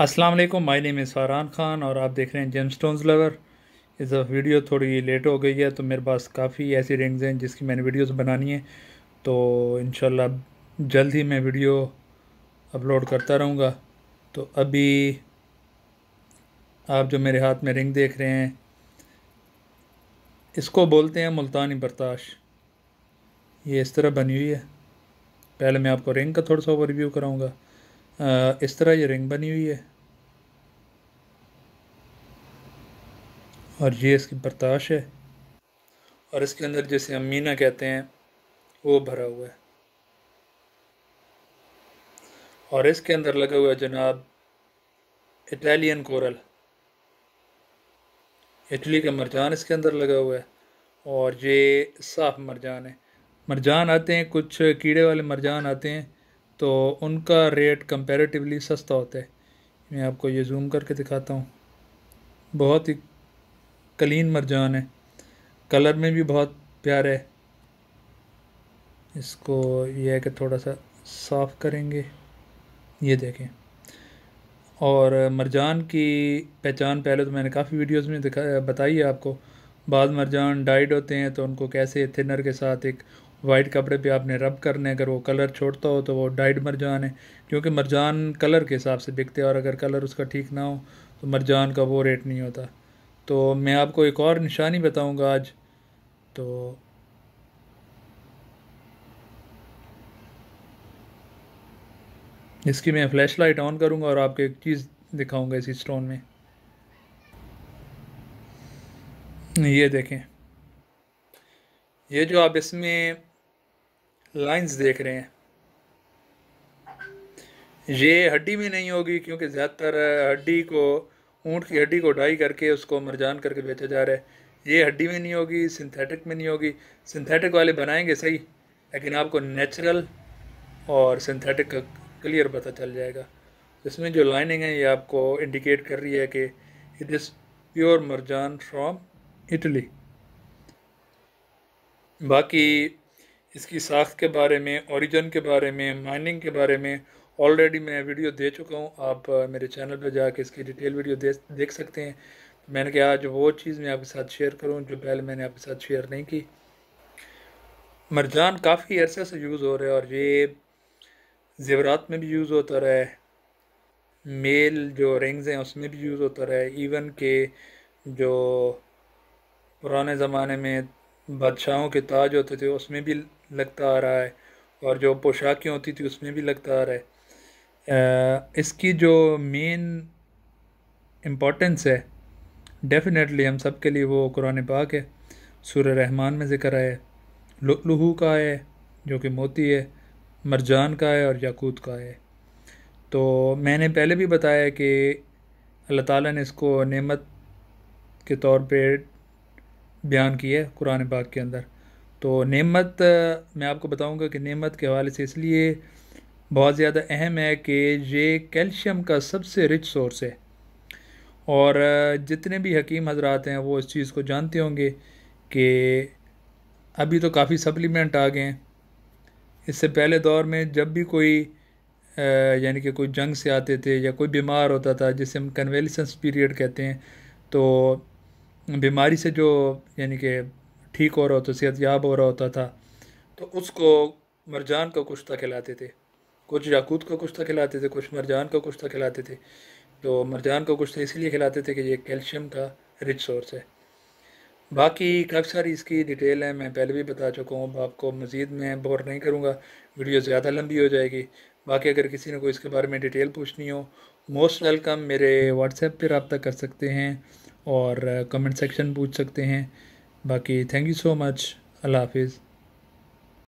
अस्सलाम वालेकुम my name is Faran Khan और आप देख रहे हैं जेम स्टोन्स लवर इस वीडियो थोड़ी लेट हो गई है तो मेरे पास काफ़ी ऐसी रिंग्स हैं जिसकी मैंने वीडियोस बनानी है तो इन जल्द ही मैं वीडियो अपलोड करता रहूँगा तो अभी आप जो मेरे हाथ में रिंग देख रहे हैं इसको बोलते हैं मुल्तानी बर्ताश ये इस तरह बनी हुई है पहले मैं आपको रिंग का थोड़ा सा ओवर रिव्यू कराऊँगा इस तरह ये रिंग बनी हुई है और ये इसकी बर्ताश है और इसके अंदर जैसे हम मीना कहते हैं वो भरा हुआ है और इसके अंदर लगा हुआ है जनाब इटालियन कोरल इटली का मरजान इसके अंदर लगा हुआ है और ये साफ मरजान है मरजान आते हैं कुछ कीड़े वाले मरजान आते हैं तो उनका रेट कंपैरेटिवली सस्ता होता है मैं आपको ये जूम करके दिखाता हूँ बहुत ही कलीन मरजान है कलर में भी बहुत प्यारा है इसको यह है कि थोड़ा सा साफ़ करेंगे ये देखें और मरजान की पहचान पहले तो मैंने काफ़ी वीडियोस में दिखा बताई है आपको बाद मरजान डाइड होते हैं तो उनको कैसे थिनर के साथ एक वाइट कपड़े पे आपने रब करने अगर वो कलर छोड़ता हो तो वो डाइड मरजान है क्योंकि मरजान कलर के हिसाब से बिकते हैं और अगर कलर उसका ठीक ना हो तो मरजान का वो रेट नहीं होता तो मैं आपको एक और निशानी बताऊंगा आज तो इसकी मैं फ्लैश लाइट ऑन करूंगा और आपको एक चीज़ दिखाऊंगा इसी स्टोन में ये देखें ये जो आप इसमें लाइंस देख रहे हैं ये हड्डी में नहीं होगी क्योंकि ज़्यादातर हड्डी को ऊँट की हड्डी को डाई करके उसको मरजान करके बेचा जा रहा है ये हड्डी में नहीं होगी सिंथेटिक में नहीं होगी सिंथेटिक वाले बनाएंगे सही लेकिन आपको नेचुरल और सिंथेटिक का क्लियर पता चल जाएगा इसमें जो लाइनिंग है ये आपको इंडिकेट कर रही है कि इट इज़ प्योर मरजान फ्रॉम इटली बाकी इसकी साख के बारे में ओरिजिन के बारे में माइनिंग के बारे में ऑलरेडी मैं वीडियो दे चुका हूँ आप uh, मेरे चैनल पर जाके इसकी डिटेल वीडियो दे देख सकते हैं मैंने कहा आज वो चीज़ मैं आपके साथ शेयर करूँ जो पहले मैंने आपके साथ शेयर नहीं की मरजान काफ़ी अरसे से यूज़ हो रहा है और ये जेवरात में भी यूज़ होता रहा है मेल जो रिंग्स हैं उसमें भी यूज़ होता रहा है इवन के जो पुराने ज़माने में बादशाहों के ताज होते थे उसमें भी लगता आ रहा है और जो पोशाकें होती थी उसमें भी लगता आ रहा है Uh, इसकी जो मेन इम्पोर्टेंस है डेफिनेटली हम सब के लिए वो कुरान पाक है सूर्य रहमान में ज़िक्र है लुहू का है जो कि मोती है मरजान का है और याकूत का है तो मैंने पहले भी बताया कि अल्लाह ताला ने इसको नेमत के तौर पे बयान किया है कुरान पाक के अंदर तो नेमत मैं आपको बताऊंगा कि नेमत के हवाले से इसलिए बहुत ज़्यादा अहम है कि ये कैल्शियम का सबसे रिच सोर्स है और जितने भी हकीम हजरात हैं वो इस चीज़ को जानते होंगे कि अभी तो काफ़ी सप्लीमेंट आ गए हैं इससे पहले दौर में जब भी कोई यानी कि कोई जंग से आते थे या कोई बीमार होता था जिसे हम कन्वेलिसंस पीरियड कहते हैं तो बीमारी से जो यानी कि ठीक हो रहा होता सेहत याब हो रहा होता था तो उसको मरजान का कुश्ता खिलाते थे कुछ याकूत का कुश्ता खिलाते थे कुछ मरजान का कुश्ता खिलाते थे तो मरजान का कुश्ता इसलिए खिलाते थे कि ये कैल्शियम का रिच सोर्स है बाकी काफ़ी सारी इसकी डिटेल है मैं पहले भी बता चुका हूँ आपको मज़ीद मैं बोर नहीं करूँगा वीडियो ज़्यादा लंबी हो जाएगी बाकी अगर किसी ने कोई इसके बारे में डिटेल पूछनी हो मोस्ट वेलकम मेरे व्हाट्सएप पर रबता कर सकते हैं और कमेंट सेक्शन पूछ सकते हैं बाकी थैंक यू सो मच अल्लाह हाफिज़